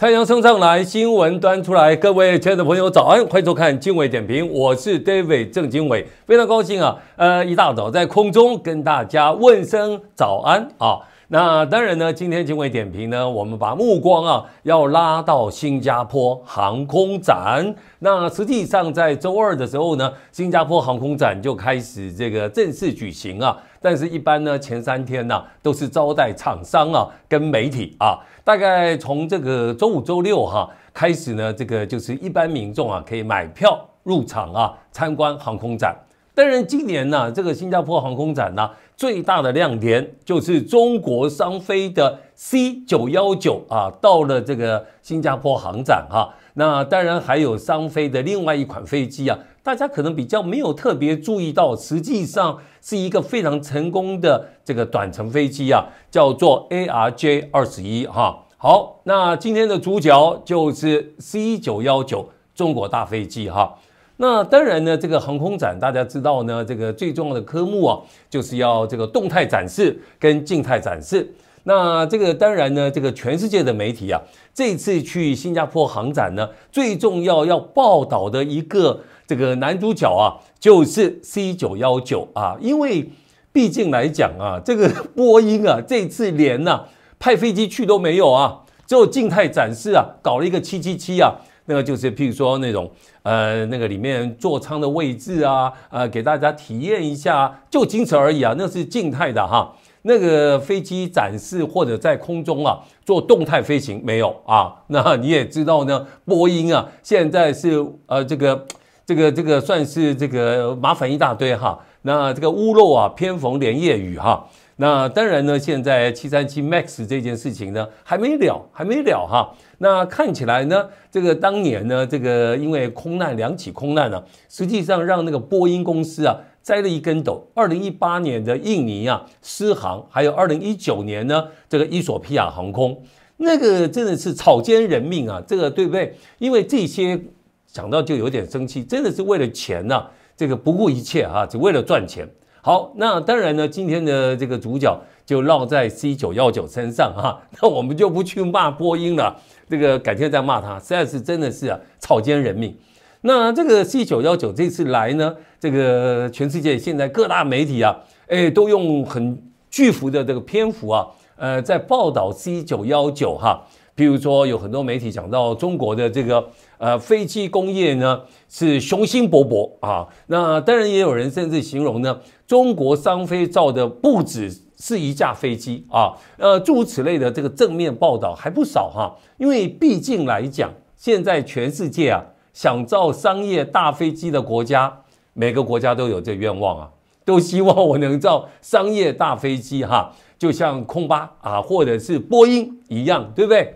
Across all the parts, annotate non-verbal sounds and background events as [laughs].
太阳升上来，新闻端出来，各位亲爱的朋友早安！快收看经纬点评，我是 David 郑经纬，非常高兴啊！呃，一大早在空中跟大家问声早安啊。那当然呢，今天经纬点评呢，我们把目光啊要拉到新加坡航空展。那实际上在周二的时候呢，新加坡航空展就开始这个正式举行啊。但是一般呢，前三天呢都是招待厂商啊跟媒体啊。大概从这个周五、周六哈开始呢，这个就是一般民众啊可以买票入场啊参观航空展。当然，今年呢，这个新加坡航空展呢最大的亮点就是中国商飞的 C 九幺九啊到了这个新加坡航展哈。那当然还有商飞的另外一款飞机啊，大家可能比较没有特别注意到，实际上是一个非常成功的这个短程飞机啊，叫做 ARJ 二十一哈。好，那今天的主角就是 C 九幺九中国大飞机哈。那当然呢，这个航空展大家知道呢，这个最重要的科目啊，就是要这个动态展示跟静态展示。那这个当然呢，这个全世界的媒体啊，这次去新加坡航展呢，最重要要报道的一个这个男主角啊，就是 C 九幺九啊，因为毕竟来讲啊，这个波音啊，这次连啊。派飞机去都没有啊，只有静态展示啊，搞了一个七七七啊，那个就是譬如说那种呃，那个里面座舱的位置啊，呃，给大家体验一下，就仅此而已啊，那是静态的哈，那个飞机展示或者在空中啊做动态飞行没有啊？那你也知道呢，波音啊，现在是呃这个这个这个算是这个麻烦一大堆哈，那这个屋漏啊偏逢连夜雨哈。那当然呢，现在七三七 MAX 这件事情呢还没了，还没了哈。那看起来呢，这个当年呢，这个因为空难两起空难呢，实际上让那个波音公司啊栽了一跟斗。二零一八年的印尼啊失航，还有二零一九年呢这个伊索皮亚航空，那个真的是草菅人命啊，这个对不对？因为这些想到就有点生气，真的是为了钱呢，这个不顾一切啊，只为了赚钱。好，那当然呢，今天的这个主角就绕在 C 九幺九身上哈，[laughs] 那我们就不去骂波音了，这个改天再骂他，实在是真的是啊草菅人命。那这个 C 九幺九这次来呢，这个全世界现在各大媒体啊，哎，都用很巨幅的这个篇幅啊，呃，在报道 C 九幺九哈。譬如说，有很多媒体讲到中国的这个呃飞机工业呢是雄心勃勃啊。那当然也有人甚至形容呢，中国商飞造的不止是一架飞机啊。呃，诸如此类的这个正面报道还不少哈。因为毕竟来讲，现在全世界啊想造商业大飞机的国家，每个国家都有这愿望啊，都希望我能造商业大飞机哈，就像空巴啊或者是波音一样，对不对？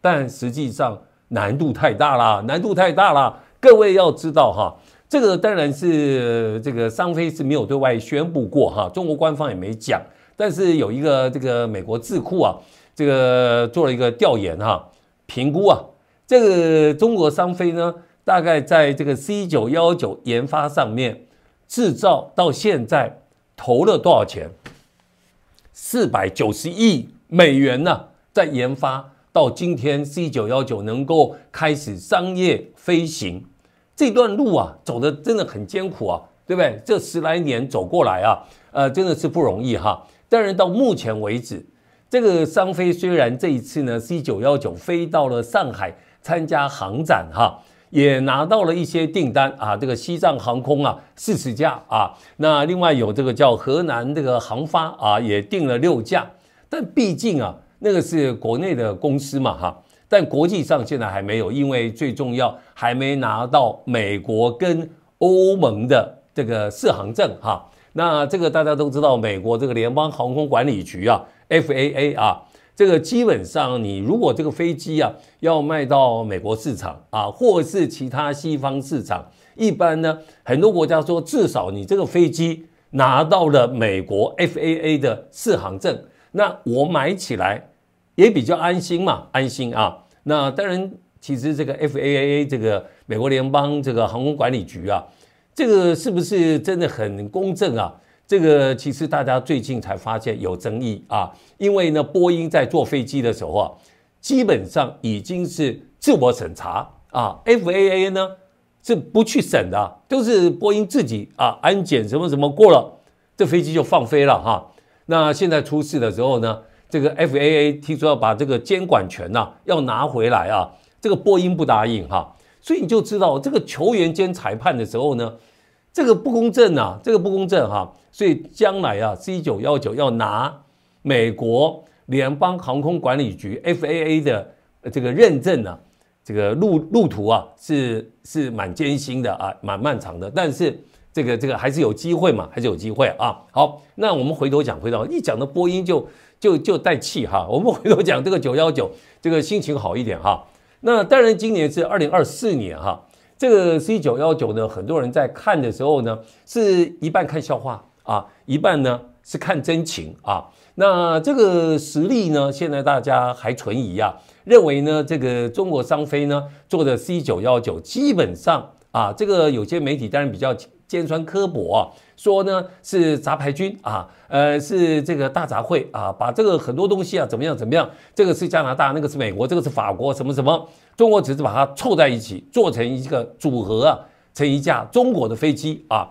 但实际上难度太大啦，难度太大啦。各位要知道哈，这个当然是这个商飞是没有对外宣布过哈，中国官方也没讲。但是有一个这个美国智库啊，这个做了一个调研哈，评估啊，这个中国商飞呢，大概在这个 C 九幺九研发上面制造到现在投了多少钱？四百九十亿美元呢，在研发。到今天，C 九幺九能够开始商业飞行，这段路啊走的真的很艰苦啊，对不对？这十来年走过来啊，呃，真的是不容易哈。但是到目前为止，这个商飞虽然这一次呢，C 九幺九飞到了上海参加航展哈，也拿到了一些订单啊，这个西藏航空啊四十架啊，那另外有这个叫河南这个航发啊也订了六架，但毕竟啊。那个是国内的公司嘛哈，但国际上现在还没有，因为最重要还没拿到美国跟欧盟的这个适航证哈。那这个大家都知道，美国这个联邦航空管理局啊 （F A A） 啊，这个基本上你如果这个飞机啊要卖到美国市场啊，或是其他西方市场，一般呢很多国家说，至少你这个飞机拿到了美国 F A A 的适航证，那我买起来。也比较安心嘛，安心啊。那当然，其实这个 FAA 这个美国联邦这个航空管理局啊，这个是不是真的很公正啊？这个其实大家最近才发现有争议啊。因为呢，波音在坐飞机的时候啊，基本上已经是自我审查啊。FAA 呢是不去审的，都是波音自己啊安检什么什么过了，这飞机就放飞了哈。那现在出事的时候呢？这个 FAA 提出要把这个监管权呐要拿回来啊，这个波音不答应哈，所以你就知道这个球员兼裁判的时候呢，这个不公正啊，这个不公正哈，所以将来啊，C 九幺九要拿美国联邦航空管理局 FAA 的这个认证呢，这个路路途啊是是蛮艰辛的啊，蛮漫长的，但是这个这个还是有机会嘛，还是有机会啊。好，那我们回头讲回头，一讲到波音就。就就带气哈，我们回头讲这个九幺九，这个心情好一点哈。那当然今年是二零二四年哈，这个 C 九幺九呢，很多人在看的时候呢，是一半看笑话啊，一半呢是看真情啊。那这个实力呢，现在大家还存疑啊，认为呢这个中国商飞呢做的 C 九幺九基本上啊，这个有些媒体当然比较。剑川科啊，说呢是杂牌军啊，呃是这个大杂烩啊，把这个很多东西啊怎么样怎么样，这个是加拿大，那个是美国，这个是法国，什么什么，中国只是把它凑在一起做成一个组合啊，成一架中国的飞机啊。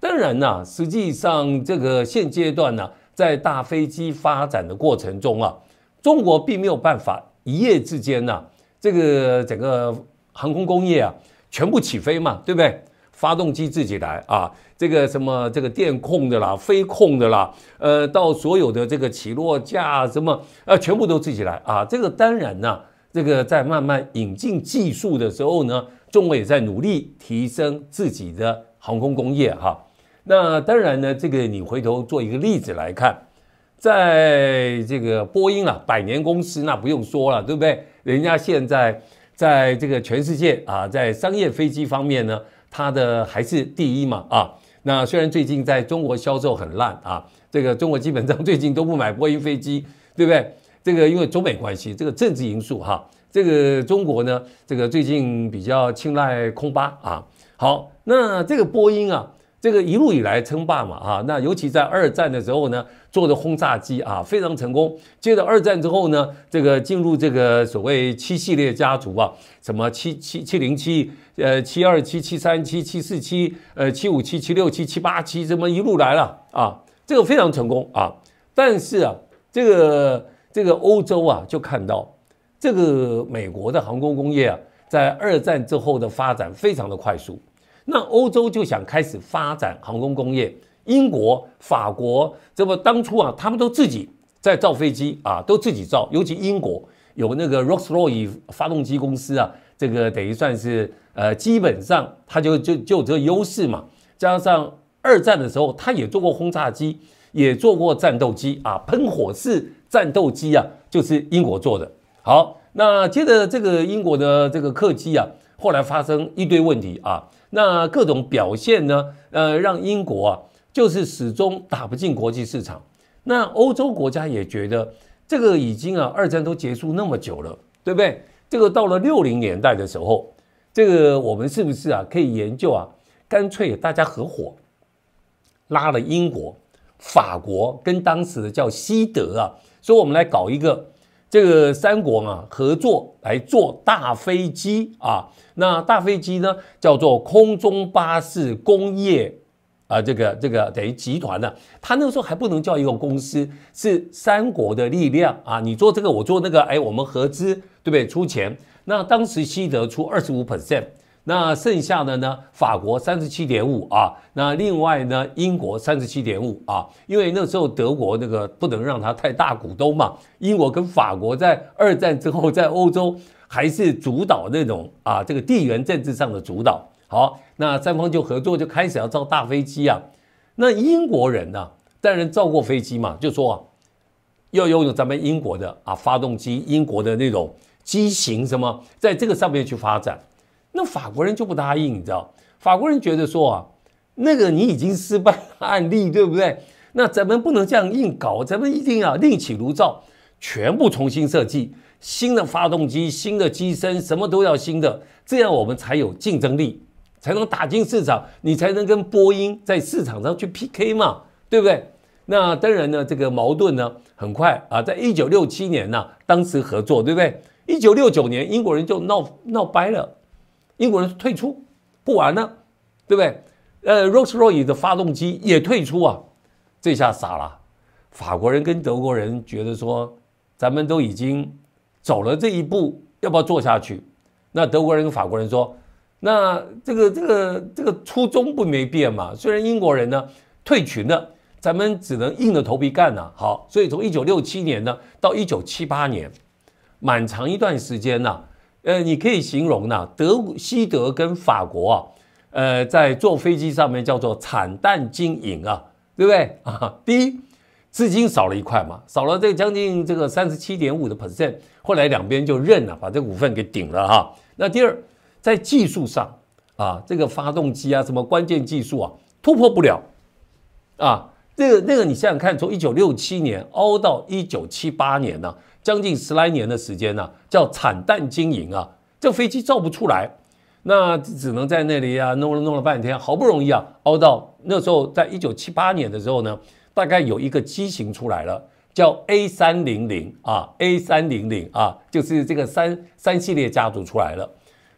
当然呢，实际上这个现阶段呢，在大飞机发展的过程中啊，中国并没有办法一夜之间呢，这个整个航空工业啊全部起飞嘛，对不对？发动机自己来啊，这个什么这个电控的啦、飞控的啦，呃，到所有的这个起落架什么，呃，全部都自己来啊。这个当然呢，这个在慢慢引进技术的时候呢，中国也在努力提升自己的航空工业哈。那当然呢，这个你回头做一个例子来看，在这个波音啊，百年公司那不用说了，对不对？人家现在在这个全世界啊，在商业飞机方面呢。它的还是第一嘛啊，那虽然最近在中国销售很烂啊，这个中国基本上最近都不买波音飞机，对不对？这个因为中美关系这个政治因素哈，这个中国呢，这个最近比较青睐空巴啊。好，那这个波音啊。这个一路以来称霸嘛，啊，那尤其在二战的时候呢，做的轰炸机啊非常成功。接着二战之后呢，这个进入这个所谓七系列家族啊，什么七七七零七，呃，七二七、七三七、七四七、呃，七五七、七六七、七八七，这么一路来了啊，这个非常成功啊。但是啊，这个这个欧洲啊就看到，这个美国的航空工业啊，在二战之后的发展非常的快速。那欧洲就想开始发展航空工业，英国、法国，这不当初啊，他们都自己在造飞机啊，都自己造，尤其英国有那个 Rolls r o y 发动机公司啊，这个等于算是呃，基本上它就就就这优势嘛。加上二战的时候，它也做过轰炸机，也做过战斗机啊，喷火式战斗机啊，就是英国做的。好，那接着这个英国的这个客机啊。后来发生一堆问题啊，那各种表现呢，呃，让英国啊，就是始终打不进国际市场。那欧洲国家也觉得这个已经啊，二战都结束那么久了，对不对？这个到了六零年代的时候，这个我们是不是啊，可以研究啊，干脆大家合伙拉了英国、法国跟当时的叫西德啊，所以我们来搞一个。这个三国嘛合作来做大飞机啊，那大飞机呢叫做空中巴士工业，啊这个这个等于集团了，他那个时候还不能叫一个公司，是三国的力量啊，你做这个我做那个，哎我们合资对不对出钱？那当时西德出二十五 percent。那剩下的呢？法国三十七点五啊，那另外呢？英国三十七点五啊，因为那时候德国那个不能让他太大股东嘛。英国跟法国在二战之后在欧洲还是主导那种啊，这个地缘政治上的主导。好，那三方就合作就开始要造大飞机啊。那英国人呢，当然造过飞机嘛，就说要拥有咱们英国的啊发动机，英国的那种机型什么，在这个上面去发展。那法国人就不答应，你知道？法国人觉得说啊，那个你已经失败案例，对不对？那咱们不能这样硬搞，咱们一定要另起炉灶，全部重新设计新的发动机、新的机身，什么都要新的，这样我们才有竞争力，才能打进市场，你才能跟波音在市场上去 PK 嘛，对不对？那当然呢，这个矛盾呢，很快啊，在一九六七年呢，当时合作，对不对？一九六九年，英国人就闹闹掰了。英国人退出，不玩了，对不对？呃，Rolls-Royce 的发动机也退出啊，这下傻了？法国人跟德国人觉得说，咱们都已经走了这一步，要不要做下去？那德国人跟法国人说，那这个这个这个初衷不没变嘛？虽然英国人呢退群了，咱们只能硬着头皮干了。好，所以从一九六七年呢到一九七八年，蛮长一段时间呢。呃，你可以形容呢，德西德跟法国啊，呃，在坐飞机上面叫做惨淡经营啊，对不对？第一，资金少了一块嘛，少了这将近这个三十七点五的 percent，后来两边就认了，把这股份给顶了哈。那第二，在技术上啊，这个发动机啊，什么关键技术啊，突破不了啊。那个那个，你想想看，从一九六七年凹到一九七八年呢？将近十来年的时间呢，叫惨淡经营啊，这飞机造不出来，那只能在那里啊弄了弄了半天，好不容易啊熬到那时候，在一九七八年的时候呢，大概有一个机型出来了，叫 A 三零零啊，A 三零零啊，就是这个三三系列家族出来了，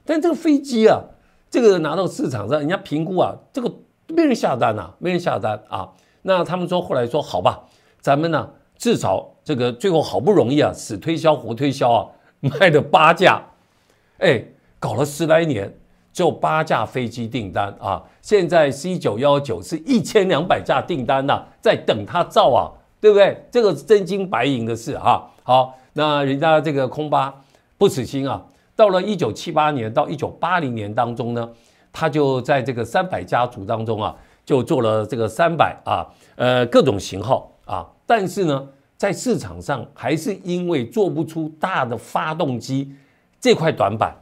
但这个飞机啊，这个拿到市场上，人家评估啊，这个没人下单啊，没人下单啊，那他们说后来说，好吧，咱们呢至少这个最后好不容易啊，死推销活推销啊，卖了八架，[laughs] 哎，搞了十来年，就八架飞机订单啊。现在 C 九幺九是一千两百架订单呐，在等他造啊，对不对？这个真金白银的事啊。好，那人家这个空巴不死心啊，到了一九七八年到一九八零年当中呢，他就在这个三百家族当中啊，就做了这个三百啊，呃，各种型号啊，但是呢。在市场上还是因为做不出大的发动机这块短板，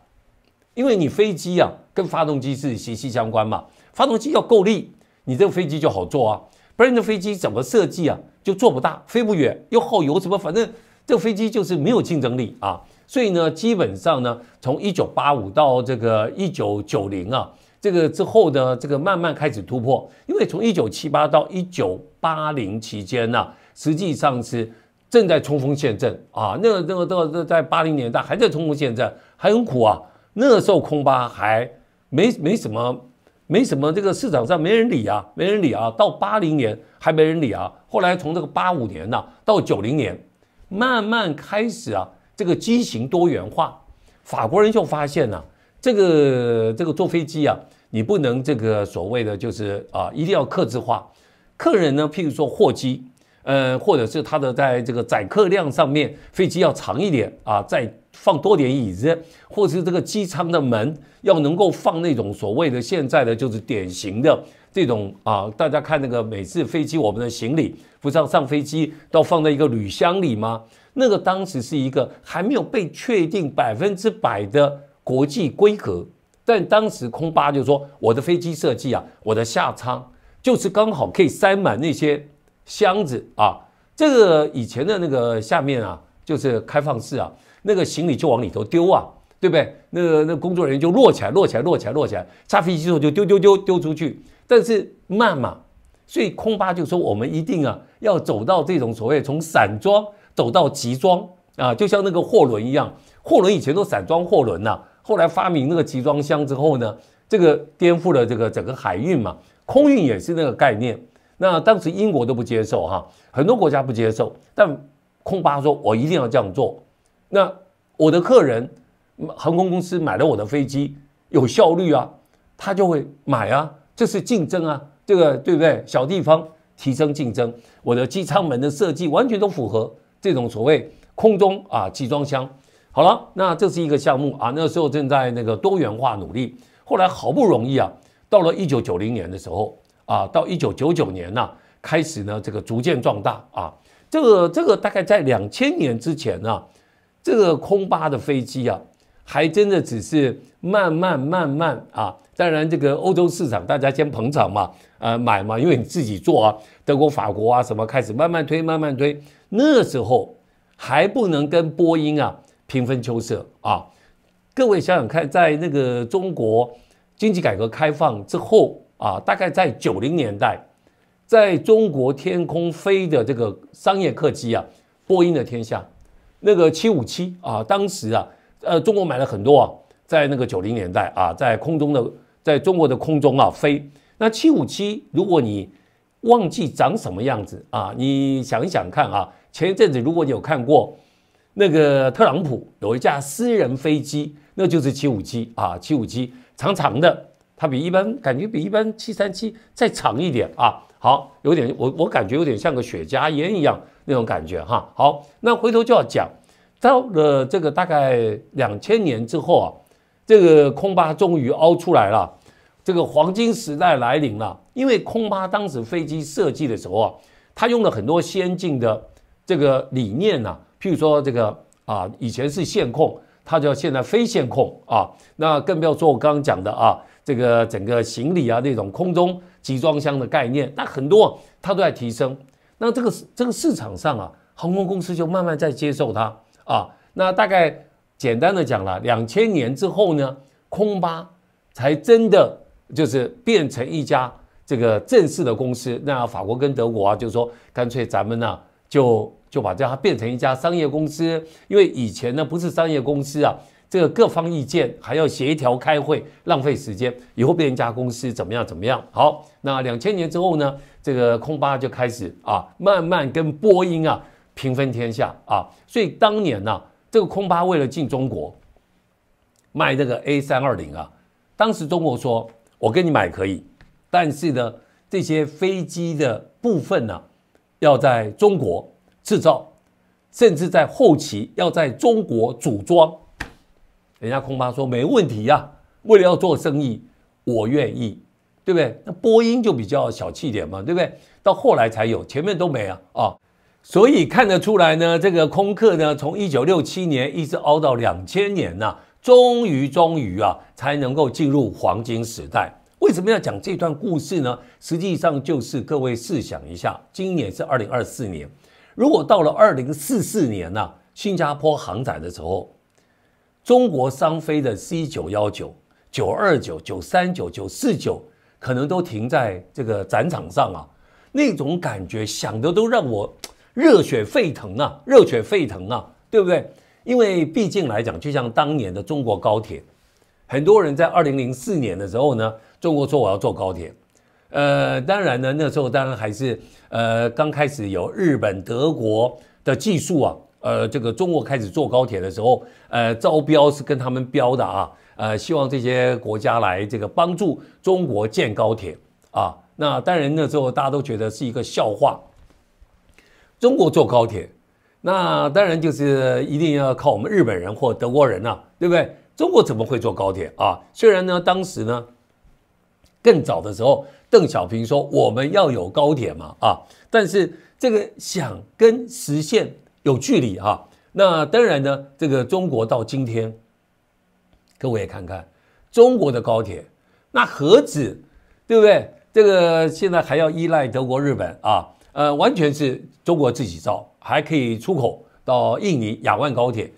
因为你飞机啊跟发动机是息息相关嘛，发动机要够力，你这个飞机就好做啊，不然你这飞机怎么设计啊，就做不大，飞不远，又耗油，什么反正这飞机就是没有竞争力啊。所以呢，基本上呢，从一九八五到这个一九九零啊，这个之后呢，这个慢慢开始突破，因为从一九七八到一九八零期间呢。实际上是正在冲锋陷阵啊！那个那个那个在八零年代还在冲锋陷阵，还很苦啊。那时候空巴还没没什么，没什么这个市场上没人理啊，没人理啊。到八零年还没人理啊。后来从这个八五年呢到九零年，慢慢开始啊，这个机型多元化，法国人就发现呢，这个这个坐飞机啊，你不能这个所谓的就是啊，一定要克制化。客人呢，譬如说货机。呃，或者是它的在这个载客量上面，飞机要长一点啊，再放多点椅子，或是这个机舱的门要能够放那种所谓的现在的就是典型的这种啊，大家看那个每次飞机，我们的行李不是上飞机都放在一个铝箱里吗？那个当时是一个还没有被确定百分之百的国际规格，但当时空巴就说我的飞机设计啊，我的下舱就是刚好可以塞满那些。箱子啊，这个以前的那个下面啊，就是开放式啊，那个行李就往里头丢啊，对不对？那个那工作人员就摞起来，摞起来，摞起来，摞起来，擦飞机之后就丢丢丢丢出去，但是慢嘛，所以空巴就说我们一定啊要走到这种所谓从散装走到集装啊，就像那个货轮一样，货轮以前都散装货轮呐，后来发明那个集装箱之后呢，这个颠覆了这个整个海运嘛，空运也是那个概念。那当时英国都不接受哈，很多国家不接受，但空巴说我一定要这样做。那我的客人，航空公司买了我的飞机，有效率啊，他就会买啊，这是竞争啊，这个对不对？小地方提升竞争，我的机舱门的设计完全都符合这种所谓空中啊集装箱。好了，那这是一个项目啊，那时候正在那个多元化努力，后来好不容易啊，到了一九九零年的时候。啊，到一九九九年呢，开始呢，这个逐渐壮大啊。这个这个大概在两千年之前呢，这个空巴的飞机啊，还真的只是慢慢慢慢啊。当然，这个欧洲市场大家先捧场嘛，呃，买嘛，因为你自己做啊，德国、法国啊什么开始慢慢推，慢慢推。那时候还不能跟波音啊平分秋色啊。各位想想看，在那个中国经济改革开放之后。啊，大概在九零年代，在中国天空飞的这个商业客机啊，波音的天下，那个七五七啊，当时啊，呃，中国买了很多啊，在那个九零年代啊，在空中的，在中国的空中啊飞。那七五七，如果你忘记长什么样子啊，你想一想看啊，前一阵子如果你有看过那个特朗普有一架私人飞机，那就是七五七啊，七五七长长的。它比一般感觉比一般七三七再长一点啊，好，有点我我感觉有点像个雪茄烟一样那种感觉哈。好，那回头就要讲到了这个大概两千年之后啊，这个空巴终于凹出来了，这个黄金时代来临了。因为空巴当时飞机设计的时候啊，它用了很多先进的这个理念呐，譬如说这个啊以前是线控，它叫现在非线控啊，那更不要说我刚刚讲的啊。这个整个行李啊，那种空中集装箱的概念，那很多它都在提升。那这个这个市场上啊，航空公司就慢慢在接受它啊。那大概简单的讲了，两千年之后呢，空巴才真的就是变成一家这个正式的公司。那法国跟德国啊，就是说干脆咱们呢就就把这它变成一家商业公司，因为以前呢不是商业公司啊。这个各方意见还要协调开会，浪费时间。以后变一家公司怎么样？怎么样？好，那两千年之后呢？这个空巴就开始啊，慢慢跟波音啊平分天下啊。所以当年呢，这个空巴为了进中国，卖这个 A 三二零啊，当时中国说我跟你买可以，但是呢，这些飞机的部分呢，要在中国制造，甚至在后期要在中国组装。人家空巴说没问题呀，为了要做生意，我愿意，对不对？那波音就比较小气点嘛，对不对？到后来才有，前面都没啊啊！所以看得出来呢，这个空客呢，从一九六七年一直熬到两千年呐，终于终于啊，才能够进入黄金时代。为什么要讲这段故事呢？实际上就是各位试想一下，今年是二零二四年，如果到了二零四四年呢，新加坡航展的时候。中国商飞的 C 九幺九、九二九、九三九、九四九可能都停在这个展场上啊，那种感觉想的都让我热血沸腾啊，热血沸腾啊，对不对？因为毕竟来讲，就像当年的中国高铁，很多人在二零零四年的时候呢，中国说我要坐高铁，呃，当然呢，那时候当然还是呃刚开始有日本、德国的技术啊。呃，这个中国开始做高铁的时候，呃，招标是跟他们标的啊，呃，希望这些国家来这个帮助中国建高铁啊。那当然那时候大家都觉得是一个笑话，中国做高铁，那当然就是一定要靠我们日本人或德国人了，对不对？中国怎么会做高铁啊？虽然呢，当时呢更早的时候，邓小平说我们要有高铁嘛啊，但是这个想跟实现。有距离啊，那当然呢。这个中国到今天，各位也看看中国的高铁，那何止，对不对？这个现在还要依赖德国、日本啊，呃，完全是中国自己造，还可以出口到印尼、雅万高铁。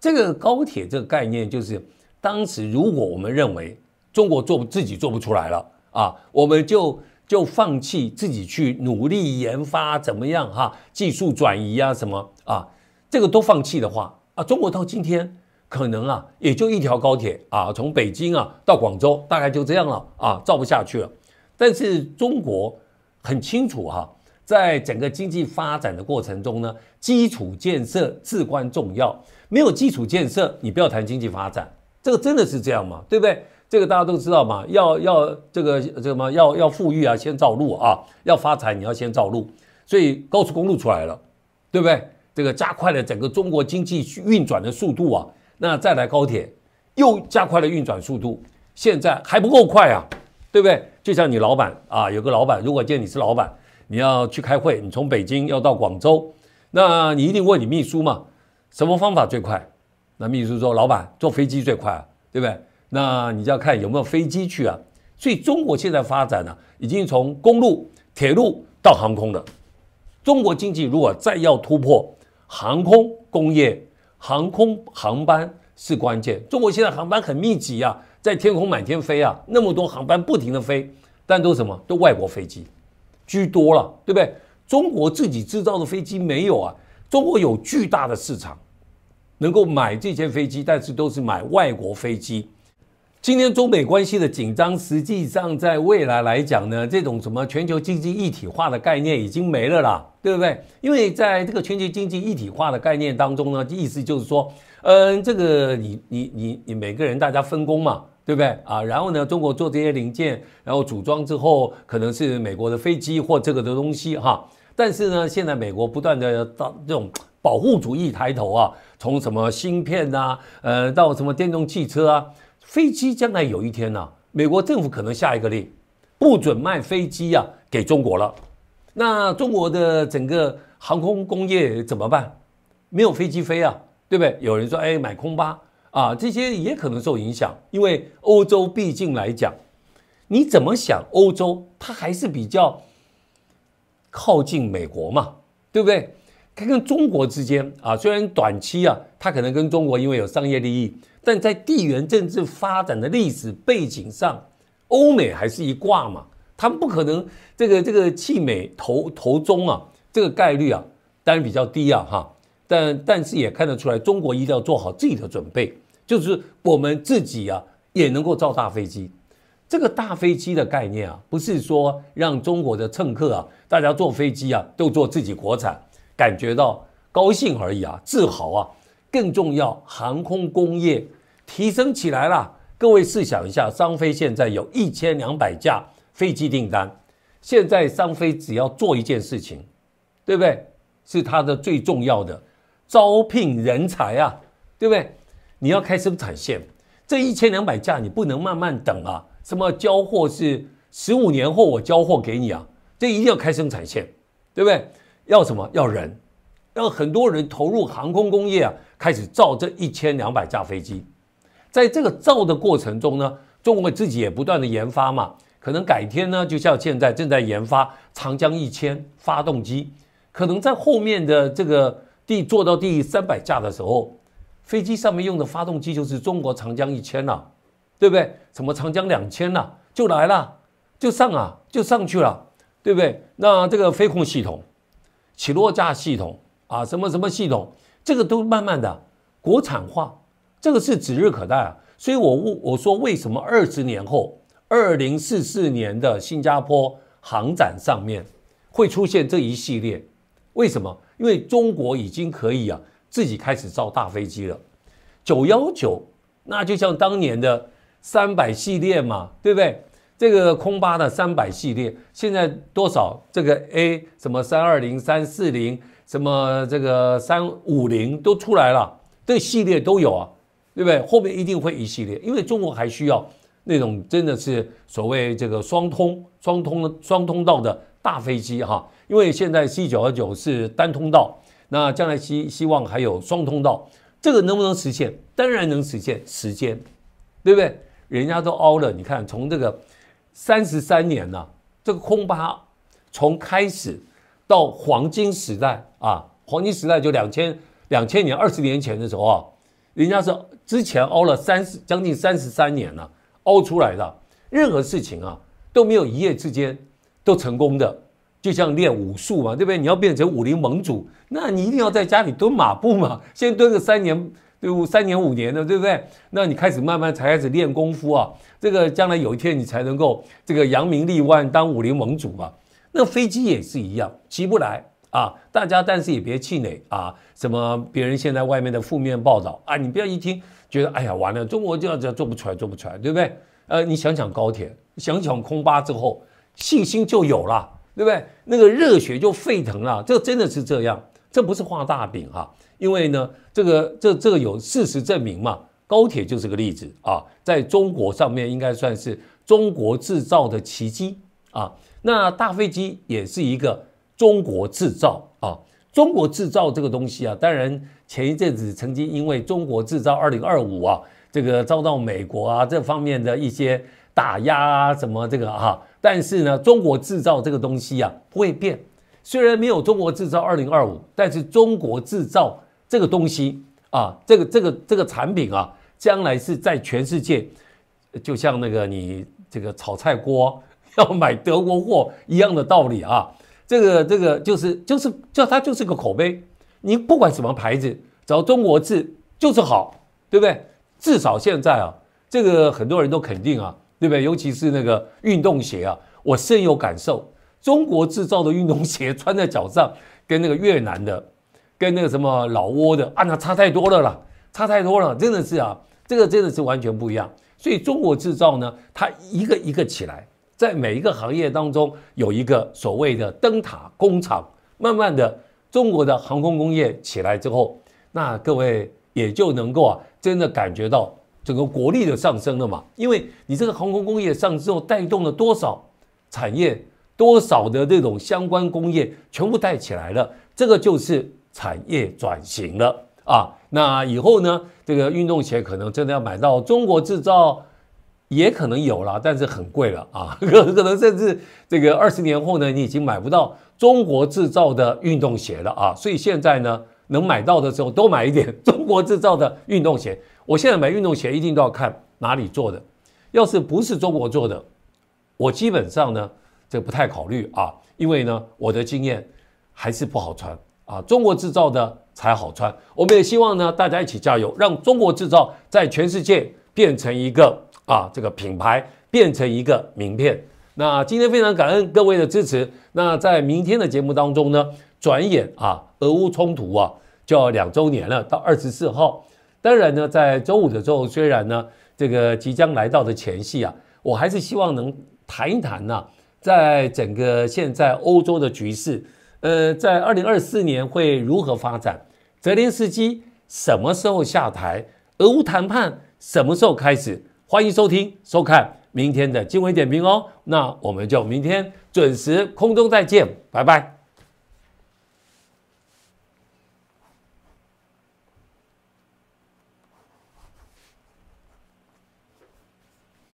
这个高铁这个概念，就是当时如果我们认为中国做自己做不出来了啊，我们就。就放弃自己去努力研发怎么样哈？技术转移啊什么啊，这个都放弃的话啊，中国到今天可能啊也就一条高铁啊，从北京啊到广州大概就这样了啊，造不下去了。但是中国很清楚哈，在整个经济发展的过程中呢，基础建设至关重要，没有基础建设，你不要谈经济发展，这个真的是这样吗？对不对？这个大家都知道嘛，要要这个什么要要富裕啊，先造路啊，要发财你要先造路，所以高速公路出来了，对不对？这个加快了整个中国经济运转的速度啊。那再来高铁，又加快了运转速度。现在还不够快啊，对不对？就像你老板啊，有个老板，如果见你是老板，你要去开会，你从北京要到广州，那你一定问你秘书嘛，什么方法最快？那秘书说，老板坐飞机最快，对不对？那你就要看有没有飞机去啊。所以中国现在发展呢，已经从公路、铁路到航空了。中国经济如果再要突破，航空工业、航空航班是关键。中国现在航班很密集啊，在天空满天飞啊，那么多航班不停的飞，但都什么？都外国飞机居多了，对不对？中国自己制造的飞机没有啊。中国有巨大的市场，能够买这些飞机，但是都是买外国飞机。今天中美关系的紧张，实际上在未来来讲呢，这种什么全球经济一体化的概念已经没了啦，对不对？因为在这个全球经济一体化的概念当中呢，意思就是说，嗯，这个你你你你每个人大家分工嘛，对不对啊？然后呢，中国做这些零件，然后组装之后，可能是美国的飞机或这个的东西哈。但是呢，现在美国不断的到这种保护主义抬头啊，从什么芯片啊，呃，到什么电动汽车啊。飞机将来有一天呢，美国政府可能下一个令，不准卖飞机啊给中国了。那中国的整个航空工业怎么办？没有飞机飞啊，对不对？有人说，哎，买空巴啊，这些也可能受影响，因为欧洲毕竟来讲，你怎么想，欧洲它还是比较靠近美国嘛，对不对？它跟中国之间啊，虽然短期啊，它可能跟中国因为有商业利益。但在地缘政治发展的历史背景上，欧美还是一挂嘛？他们不可能这个这个弃美投投中啊，这个概率啊当然比较低啊哈。但但是也看得出来，中国一定要做好自己的准备，就是我们自己啊也能够造大飞机。这个大飞机的概念啊，不是说让中国的乘客啊，大家坐飞机啊都坐自己国产，感觉到高兴而已啊，自豪啊。更重要，航空工业。提升起来了，各位试想一下，商飞现在有一千两百架飞机订单，现在商飞只要做一件事情，对不对？是它的最重要的，招聘人才啊，对不对？你要开生产线，这一千两百架你不能慢慢等啊，什么交货是十五年后我交货给你啊？这一定要开生产线，对不对？要什么？要人，让很多人投入航空工业啊，开始造这一千两百架飞机。在这个造的过程中呢，中国自己也不断的研发嘛，可能改天呢，就像现在正在研发长江一千发动机，可能在后面的这个第做到第三百架的时候，飞机上面用的发动机就是中国长江一千了，对不对？什么长江两千了就来了，就上啊，就上去了，对不对？那这个飞控系统、起落架系统啊，什么什么系统，这个都慢慢的国产化。这个是指日可待啊，所以我我我说为什么二十年后，二零四四年的新加坡航展上面会出现这一系列？为什么？因为中国已经可以啊自己开始造大飞机了。九幺九，那就像当年的三百系列嘛，对不对？这个空巴的三百系列，现在多少？这个 A 什么三二零、三四零，什么这个三五零都出来了，这系列都有啊。对不对？后面一定会一系列，因为中国还需要那种真的是所谓这个双通、双通、双通道的大飞机哈。因为现在 C 九幺九是单通道，那将来希希望还有双通道，这个能不能实现？当然能实现，时间，对不对？人家都熬了，你看从这个三十三年呐，这个空巴从开始到黄金时代啊，黄金时代就两千两千年二十年前的时候啊，人家是。之前凹了三十将近三十三年了，凹出来的任何事情啊都没有一夜之间都成功的，就像练武术嘛，对不对？你要变成武林盟主，那你一定要在家里蹲马步嘛，先蹲个三年，对不？三年五年的，对不对？那你开始慢慢才开始练功夫啊，这个将来有一天你才能够这个扬名立万，当武林盟主嘛。那飞机也是一样，起不来啊。大家但是也别气馁啊，什么别人现在外面的负面报道啊，你不要一听。觉得哎呀完了，中国这样这样做不出来，做不出来，对不对？呃，你想想高铁，想想空巴之后，信心就有了，对不对？那个热血就沸腾了，这真的是这样，这不是画大饼哈。因为呢，这个这这个有事实证明嘛，高铁就是个例子啊，在中国上面应该算是中国制造的奇迹啊。那大飞机也是一个中国制造啊，中国制造这个东西啊，当然。前一阵子曾经因为中国制造二零二五啊，这个遭到美国啊这方面的一些打压啊，什么这个啊，但是呢，中国制造这个东西啊不会变，虽然没有中国制造二零二五，但是中国制造这个东西啊，这个这个这个产品啊，将来是在全世界，就像那个你这个炒菜锅 [laughs] 要买德国货一样的道理啊，这个这个就是就是叫它就是个口碑。你不管什么牌子，只要中国制就是好，对不对？至少现在啊，这个很多人都肯定啊，对不对？尤其是那个运动鞋啊，我深有感受。中国制造的运动鞋穿在脚上，跟那个越南的、跟那个什么老挝的，啊，那差太多了啦，差太多了，真的是啊，这个真的是完全不一样。所以中国制造呢，它一个一个起来，在每一个行业当中有一个所谓的灯塔工厂，慢慢的。中国的航空工业起来之后，那各位也就能够啊，真的感觉到整个国力的上升了嘛？因为你这个航空工业上之后，带动了多少产业，多少的这种相关工业全部带起来了，这个就是产业转型了啊。那以后呢，这个运动鞋可能真的要买到中国制造，也可能有了，但是很贵了啊，可 [laughs] 可能甚至这个二十年后呢，你已经买不到。中国制造的运动鞋了啊，所以现在呢，能买到的时候多买一点中国制造的运动鞋。我现在买运动鞋一定都要看哪里做的，要是不是中国做的，我基本上呢，这不太考虑啊，因为呢，我的经验还是不好穿啊。中国制造的才好穿。我们也希望呢，大家一起加油，让中国制造在全世界变成一个啊，这个品牌变成一个名片。那今天非常感恩各位的支持。那在明天的节目当中呢，转眼啊，俄乌冲突啊就要两周年了，到二十四号。当然呢，在周五的时候，虽然呢这个即将来到的前夕啊，我还是希望能谈一谈呢，在整个现在欧洲的局势，呃，在二零二四年会如何发展？泽连斯基什么时候下台？俄乌谈判什么时候开始？欢迎收听收看。明天的经纬点评哦，那我们就明天准时空中再见，拜拜。